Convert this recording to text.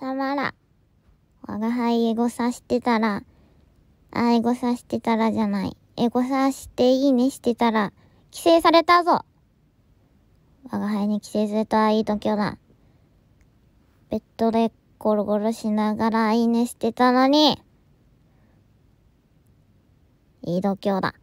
さまら。我が輩エゴさしてたら、あ、エゴさしてたらじゃない。エゴさしていいねしてたら、規制されたぞ我が輩に規制するとはいい度胸だ。ベッドでゴロゴロしながらいいねしてたのに、いい度胸だ。